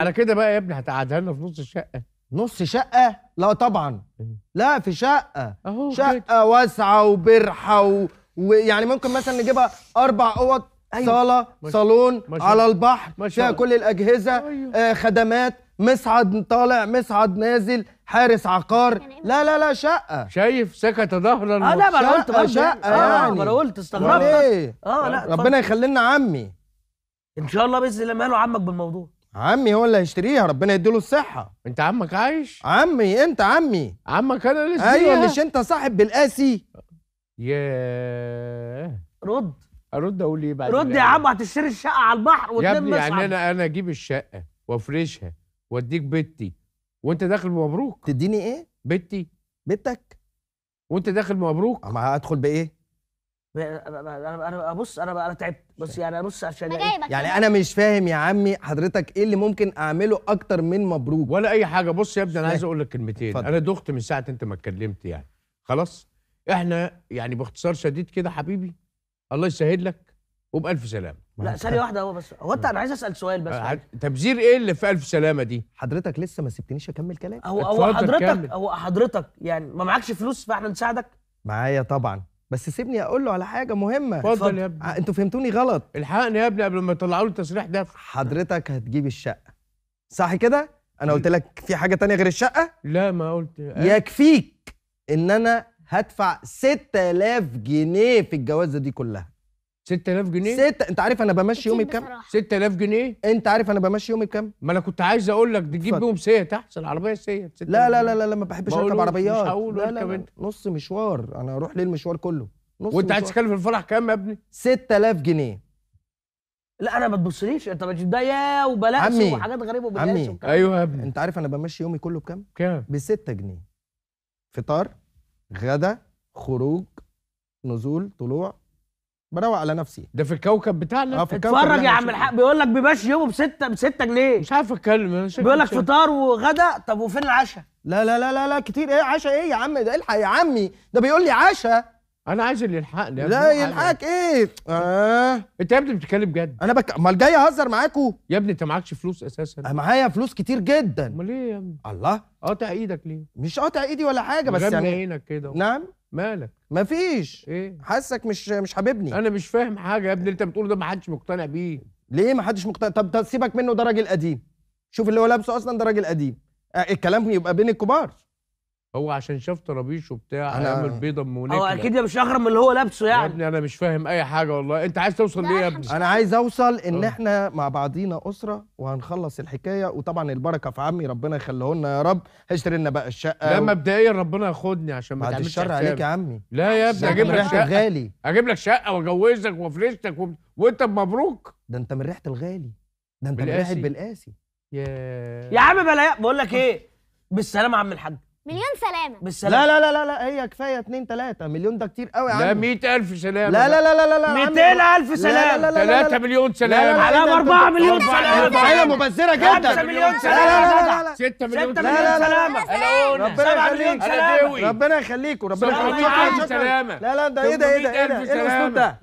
على كده بقى يا ابني هتقعدها لنا في نص الشقه نص شقه لا طبعا لا في شقه أهو شقه كده. واسعه وبرحه و... ويعني ممكن مثلا نجيبها اربع اوض أيوة. صاله مش... صالون مش... على البحر فيها كل الاجهزه أيوة. آه خدمات مصعد طالع مصعد نازل حارس عقار يعني إيه؟ لا لا لا شقه شايف سكت ظهرا اه لا ما انا قلت شقه, شقة آه يعني ما انا قلت استغربت اه لا ربنا يخلي لنا عمي ان شاء الله باذن الله ماله عمك بالموضوع عمي هو اللي هيشتريها ربنا يديله الصحه انت عمك عايش عمي انت عمي عمك انا لسه ايوه مش انت صاحب بالقاسي ياه رد ارد اقول ايه بعد رد يا عم هتشتري الشقه على البحر يا ابني يعني انا انا اجيب الشقه وافرشها واديك بيتي وانت داخل بمبروك تديني ايه بيتي بيتك وانت داخل بمبروك اما هدخل بايه انا يعني انا بص انا انا تعبت بص يعني بص عشان يعني, انا مش فاهم يا عمي حضرتك ايه اللي ممكن اعمله اكتر من مبروك ولا اي حاجه بص يا ابني انا عايز اقول لك كلمتين فضل. انا دخت من ساعه انت ما اتكلمت يعني خلاص احنا يعني باختصار شديد كده حبيبي الله يسهل لك وبالف سلامه لا ثانيه واحده هو بس هو انت انا عايز اسال سؤال بس أه، تبذير ايه اللي في الف سلامه دي حضرتك لسه ما سبتنيش اكمل كلام هو هو حضرتك هو حضرتك يعني ما معكش فلوس فاحنا نساعدك معايا طبعا بس سيبني اقول له على حاجه مهمه اتفضل يا ابني آه، انتوا فهمتوني غلط الحقني يا ابني قبل ما يطلعوا لي التصريح ده حضرتك هتجيب الشقه صح كده انا قلت لك في حاجه تانية غير الشقه لا ما قلت آه. يكفيك ان انا هدفع 6000 جنيه في الجوازه دي كلها 6000 جنيه ست انت عارف انا بمشي يومي بكام 6000 جنيه انت عارف انا بمشي يومي بكام ما انا كنت عايز اقول لك تجيب بيهم سيت احسن عربيه سيت لا لا لا لا لا ما بحبش اركب عربيات مش هقول لا لا لا نص مشوار انا هروح ليه المشوار كله نص وانت عايز تتكلم في الفرح كام يا ابني 6000 جنيه لا انا ما تبصليش انت بتجيب ده يا وبلاش وحاجات غريبه وبلاش عمي ايوه يا ابني انت عارف انا بمشي يومي كله بكام كام ب 6 جنيه فطار غدا خروج نزول طلوع بروق على نفسي ده في الكوكب بتاعنا اه في الكوكب اتفرج يا يعني. عم الحق بيقول لك بيمشي يومه بستة ب جنيه مش عارف اتكلم بيقول لك فطار وغدا طب وفين العشاء؟ لا لا لا لا لا كتير ايه عشاء ايه يا عم ده الحق يا عمي ده بيقول لي عشاء انا عايز اللي يلحقني لا يلحقك ايه؟ اه انت يا ابني بتتكلم جد انا بك... امال جاي اهزر معاكوا يا ابني انت معكش فلوس اساسا معايا فلوس كتير جدا امال ايه يا ابني؟ الله قاطع ايدك ليه؟ مش قاطع ايدي ولا حاجه بس يعني عينك كده نعم مالك مفيش ايه حاسك مش مش حاببني انا مش فاهم حاجه يا ابني انت بتقوله ده ما حدش مقتنع بيه ليه ما حدش مقتنع طب سيبك منه ده راجل قديم شوف اللي هو لابسه اصلا ده راجل قديم آه، الكلام يبقى بين الكبار هو عشان شاف طرابيش وبتاع أنا... عامل بيضه مونيكا هو اكيد مش اغرب من اللي هو لابسه يعني يا ابني انا مش فاهم اي حاجه والله انت عايز توصل ليه يا ابني انا عايز اوصل ان أه. احنا مع بعضينا اسره وهنخلص الحكايه وطبعا البركه في عمي ربنا يخليه لنا يا رب هيشتري لنا بقى الشقه لا و... مبدئيا ربنا ياخدني عشان ما تعملش الشر عليك يا عمي لا يا ابني اجيب لك شقه غالي اجيب لك شقه واجوزك وافرشتك وانت مبروك ده انت من ريحه الغالي ده انت من ريحه بالقاسي يا يا عم بلا بقول لك ايه بالسلامه يا عم الحاج مليون سلامه بالسلامه لا لا لا لا, لا هي كفايه اتنين تلاتة مليون ده كتير قوي يا عم لا ألف سلامه لا لا لا لا لا ألف سلامه تلاتة مليون سلامه على أربعة مليون سلامه هي مبذره جدا 5 مليون سلامه 6 مليون سلامه مليون سلامة ربنا يخليك وربنا يخليك سلامه لا لا ده ايه ده ايه ده ايه الاسلوب ده